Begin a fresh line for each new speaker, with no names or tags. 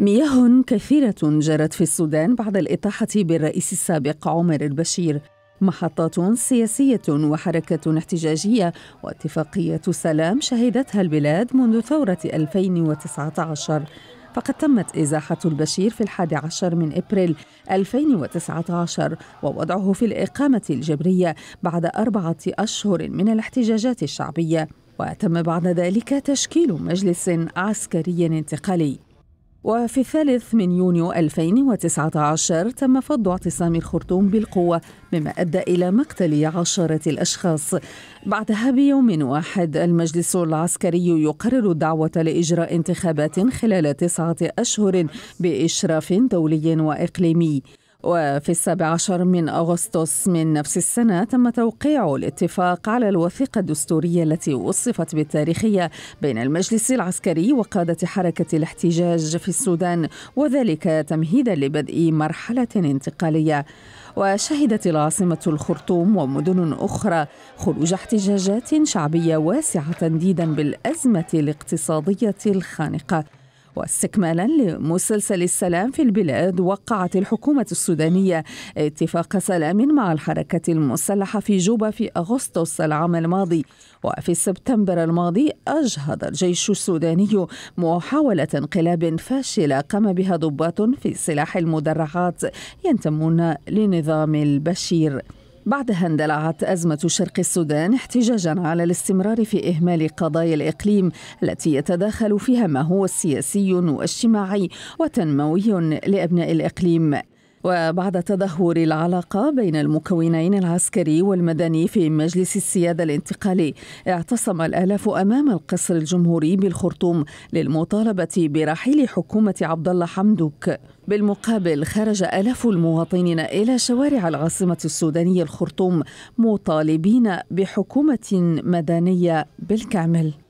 مياه كثيرة جرت في السودان بعد الإطاحة بالرئيس السابق عمر البشير محطات سياسية وحركة احتجاجية واتفاقية سلام شهدتها البلاد منذ ثورة 2019 فقد تمت إزاحة البشير في الحادي عشر من إبريل 2019 ووضعه في الإقامة الجبرية بعد أربعة أشهر من الاحتجاجات الشعبية وتم بعد ذلك تشكيل مجلس عسكري انتقالي وفي الثالث من يونيو 2019 تم فض اعتصام الخرطوم بالقوة مما أدى إلى مقتل عشرة الأشخاص بعدها بيوم واحد المجلس العسكري يقرر الدعوة لإجراء انتخابات خلال تسعة أشهر بإشراف دولي وإقليمي وفي السابع عشر من أغسطس من نفس السنة تم توقيع الاتفاق على الوثيقة الدستورية التي وصفت بالتاريخية بين المجلس العسكري وقادة حركة الاحتجاج في السودان وذلك تمهيدا لبدء مرحلة انتقالية وشهدت العاصمة الخرطوم ومدن أخرى خروج احتجاجات شعبية واسعة تنديدا بالأزمة الاقتصادية الخانقة واستكمالا لمسلسل السلام في البلاد وقعت الحكومة السودانية اتفاق سلام مع الحركة المسلحة في جوبا في أغسطس العام الماضي وفي سبتمبر الماضي أجهض الجيش السوداني محاولة انقلاب فاشلة قام بها ضباط في سلاح المدرعات ينتمون لنظام البشير بعدها اندلعت أزمة شرق السودان احتجاجا على الاستمرار في إهمال قضايا الإقليم التي يتداخل فيها ما هو سياسي واجتماعي وتنموي لأبناء الإقليم وبعد تدهور العلاقة بين المكونين العسكري والمدني في مجلس السيادة الانتقالي اعتصم الآلاف أمام القصر الجمهوري بالخرطوم للمطالبة برحيل حكومة عبد الله حمدوك بالمقابل خرج آلاف المواطنين إلى شوارع العاصمة السودانية الخرطوم مطالبين بحكومة مدنية بالكامل